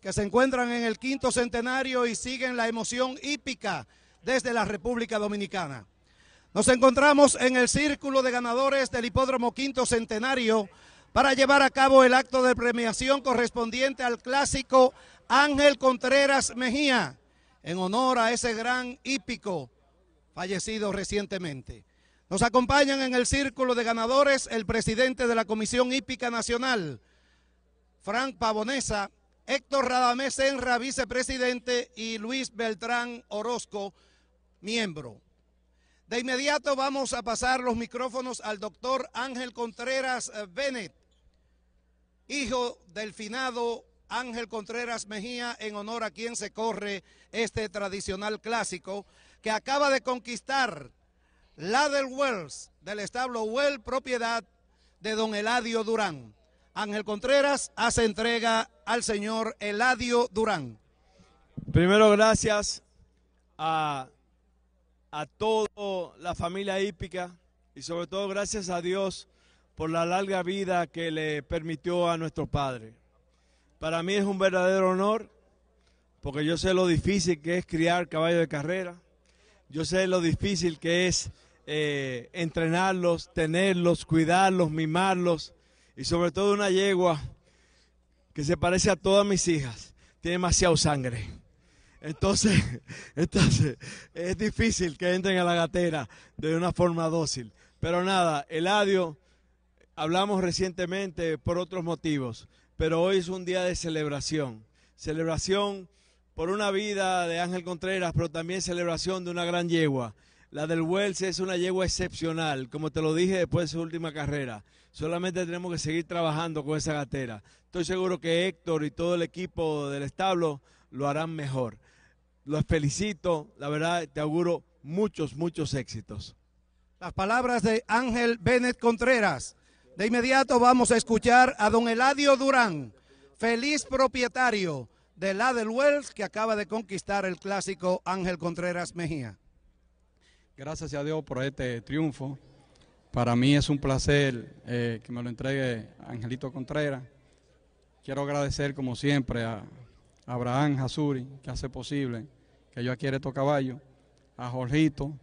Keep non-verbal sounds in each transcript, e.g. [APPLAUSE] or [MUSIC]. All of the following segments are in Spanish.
que se encuentran en el quinto centenario y siguen la emoción hípica desde la República Dominicana. Nos encontramos en el círculo de ganadores del Hipódromo Quinto Centenario para llevar a cabo el acto de premiación correspondiente al clásico Ángel Contreras Mejía, en honor a ese gran hípico fallecido recientemente. Nos acompañan en el círculo de ganadores el presidente de la Comisión Hípica Nacional, Frank Pavonesa, Héctor Radamés Senra, vicepresidente, y Luis Beltrán Orozco, miembro. De inmediato vamos a pasar los micrófonos al doctor Ángel Contreras eh, Bennett, hijo del finado Ángel Contreras Mejía, en honor a quien se corre este tradicional clásico, que acaba de conquistar la del Wells, del establo Well, propiedad de don Eladio Durán. Ángel Contreras hace entrega al señor Eladio Durán. Primero, gracias a, toda la familia hípica y sobre todo gracias a Dios por la larga vida que le permitió a nuestro padre. Para mí es un verdadero honor porque yo sé lo difícil que es criar caballo de carrera, yo sé lo difícil que es eh, entrenarlos, tenerlos, cuidarlos, mimarlos y sobre todo una yegua que se parece a todas mis hijas, tiene demasiado sangre. Entonces, [LAUGHS] es difícil que entren a la gatera de una forma dócil. Pero nada, el adiós, hablamos recientemente por otros motivos, pero hoy es un día de celebración. Celebración por una vida de Ángel Contreras, pero también celebración de una gran yegua. La del Wells es una yegua excepcional, como te lo dije después de su última carrera. Solamente tenemos que seguir trabajando con esa gatera. Estoy seguro que Héctor y todo el equipo del establo lo harán mejor. Los felicito, la verdad te auguro muchos, muchos éxitos. Las palabras de Ángel Bennett Contreras. De inmediato vamos a escuchar a don Eladio Durán, feliz propietario de la del Wells que acaba de conquistar el clásico Ángel Contreras Mejía. Gracias a Dios por este triunfo. Para mí es un placer eh, que me lo entregue Angelito Contreras. Quiero agradecer, como siempre, a Abraham Hasuri, que hace posible que yo adquiera estos caballos. A Jorgito,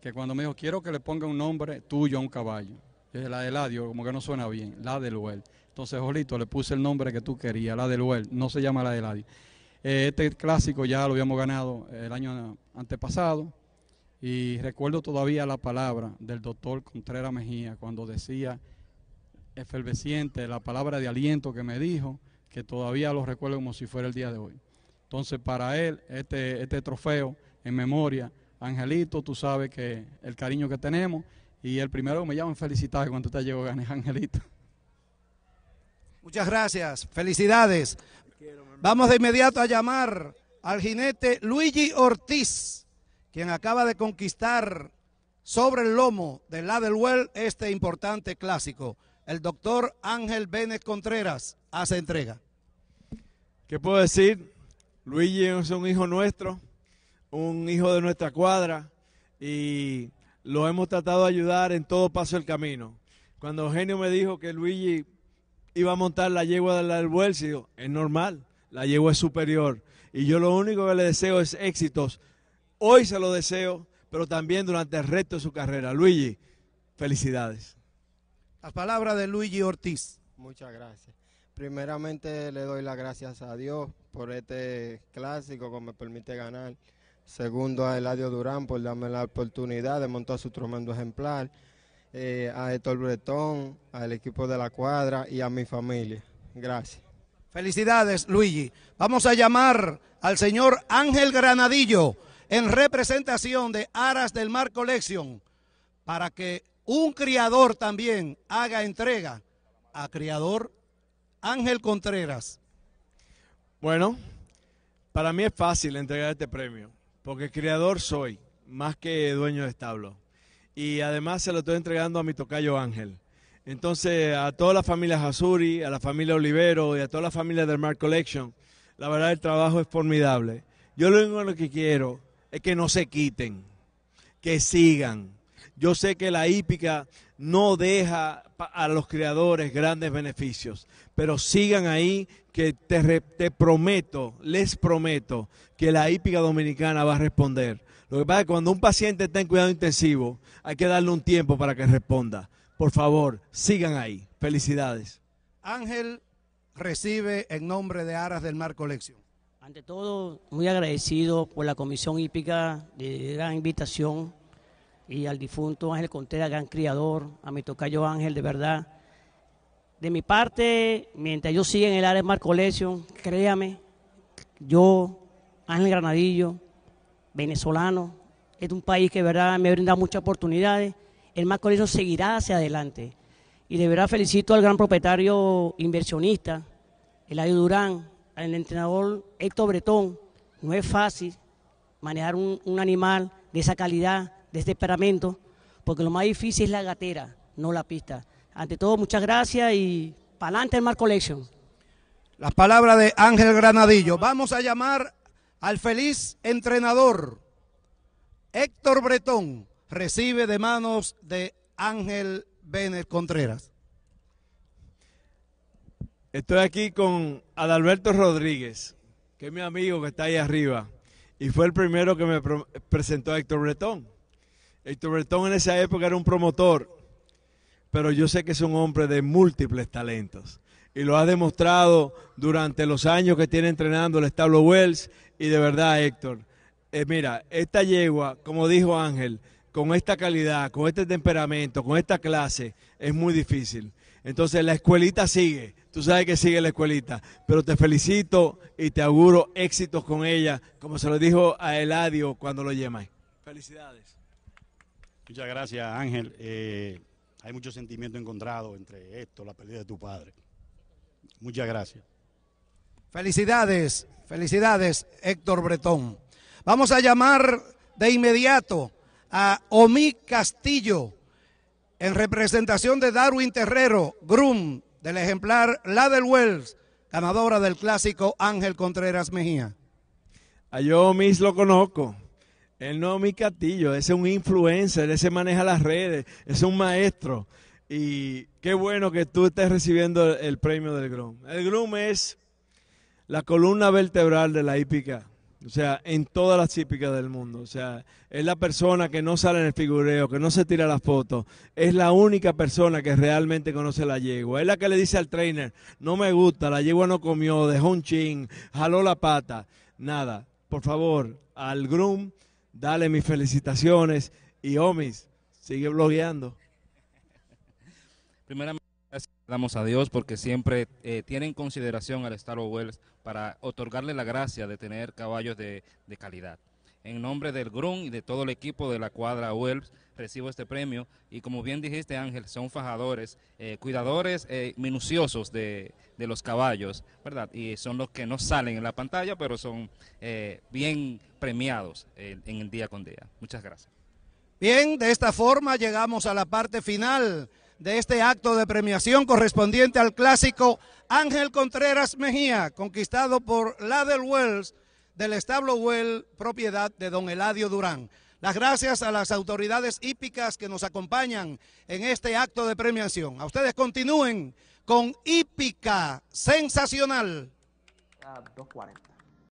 que cuando me dijo, quiero que le ponga un nombre tuyo a un caballo. es la de Ladio, como que no suena bien, la de Luel. Entonces, Jorgito, le puse el nombre que tú querías, la de Luel. No se llama la de Ladio. Eh, este clásico ya lo habíamos ganado el año antepasado. Y recuerdo todavía la palabra del doctor Contreras Mejía cuando decía efervesciente la palabra de aliento que me dijo, que todavía lo recuerdo como si fuera el día de hoy. Entonces, para él, este, este trofeo en memoria, Angelito, tú sabes que el cariño que tenemos, y el primero que me llaman felicitar cuando te llegó ganes, Angelito. Muchas gracias, felicidades. Vamos de inmediato a llamar al jinete Luigi Ortiz quien acaba de conquistar sobre el lomo del Ladelwell este importante clásico. El doctor Ángel Bénez Contreras hace entrega. ¿Qué puedo decir? Luigi es un hijo nuestro, un hijo de nuestra cuadra y lo hemos tratado de ayudar en todo paso del camino. Cuando Eugenio me dijo que Luigi iba a montar la yegua del Ladelwell, es normal, la yegua es superior. Y yo lo único que le deseo es éxitos Hoy se lo deseo, pero también durante el resto de su carrera. Luigi, felicidades. Las palabras de Luigi Ortiz. Muchas gracias. Primeramente le doy las gracias a Dios por este clásico que me permite ganar. Segundo a Eladio Durán por darme la oportunidad de montar su tremendo ejemplar. Eh, a Héctor Bretón, al equipo de la cuadra y a mi familia. Gracias. Felicidades, Luigi. Vamos a llamar al señor Ángel Granadillo en representación de Aras del Mar Collection para que un criador también haga entrega a criador Ángel Contreras. Bueno, para mí es fácil entregar este premio, porque criador soy, más que dueño de establo. Y además se lo estoy entregando a mi tocayo Ángel. Entonces, a toda la familia Azuri, a la familia Olivero y a toda la familia del Mar Collection, la verdad el trabajo es formidable. Yo lo único que quiero es que no se quiten, que sigan. Yo sé que la hípica no deja a los creadores grandes beneficios, pero sigan ahí que te, te prometo, les prometo que la hípica dominicana va a responder. Lo que pasa es que cuando un paciente está en cuidado intensivo, hay que darle un tiempo para que responda. Por favor, sigan ahí. Felicidades. Ángel recibe en nombre de Aras del Mar Colección. Ante todo, muy agradecido por la Comisión Hípica de la invitación y al difunto Ángel Contreras, gran criador, a mi tocayo Ángel, de verdad. De mi parte, mientras yo siga en el área Marco Collection, créame, yo, Ángel Granadillo, venezolano, es un país que de verdad me brinda muchas oportunidades. El Marco Collection seguirá hacia adelante. Y de verdad felicito al gran propietario inversionista, Eladio Durán, al entrenador Héctor Bretón, no es fácil manejar un, animal de esa calidad, de este esperamento, porque lo más difícil es la gatera, no la pista. Ante todo, muchas gracias y para adelante el Mar Collection. Las palabras de Ángel Granadillo. Vamos a llamar al feliz entrenador. Héctor Bretón recibe de manos de Ángel Benes Contreras. Estoy aquí con Adalberto Rodríguez, que es mi amigo que está ahí arriba, y fue el primero que me presentó a Héctor Bretón. Héctor Bretón en esa época era un promotor, pero yo sé que es un hombre de múltiples talentos y lo ha demostrado durante los años que tiene entrenando el establo Wells. Y de verdad, Héctor, eh, mira, esta yegua, como dijo Ángel, con esta calidad, con este temperamento, con esta clase, es muy difícil. Entonces la escuelita sigue, tú sabes que sigue la escuelita. Pero te felicito y te auguro éxitos con ella, como se lo dijo a Eladio cuando lo llamé. Felicidades. Muchas gracias, Ángel. Eh, hay mucho sentimiento encontrado entre esto, la pérdida de tu padre. Muchas gracias. Felicidades, felicidades, Héctor Bretón. Vamos a llamar de inmediato a Omi Castillo en representación de Darwin Terrero, Grum, del ejemplar La del Wells, ganadora del clásico Ángel Contreras Mejía. A ah, yo mis lo conozco. Él no es mi castillo, ese es un influencer, ese maneja las redes, es un maestro. Y qué bueno que tú estés recibiendo el, premio del Groom. El Groom es la columna vertebral de la hípica. O sea, en todas las típicas del mundo. O sea, es la persona que no sale en el figureo, que no se tira las fotos. Es la única persona que realmente conoce la yegua. Es la que le dice al trainer, no me gusta, la yegua no comió, dejó un chin, jaló la pata. Nada. Por favor, al groom, dale mis felicitaciones. Y homies, sigue blogueando. Damos a Dios porque siempre eh, tienen consideración al estado Wells para otorgarle la gracia de tener caballos de, calidad. En nombre del GRUN y de todo el equipo de la cuadra Wells, recibo este premio. Y como bien dijiste, Ángel, son fajadores, eh, cuidadores eh, minuciosos de, de, los caballos, ¿verdad? Y son los que no salen en la pantalla, pero son bien premiados en el día con día. Muchas gracias. Bien, de esta forma llegamos a la parte final de este acto de premiación correspondiente al clásico Ángel Contreras Mejía, conquistado por Ladel Wells del establo Well, propiedad de don Eladio Durán. Las gracias a las autoridades hípicas que nos acompañan en este acto de premiación. A ustedes continúen con hípica sensacional. Ah,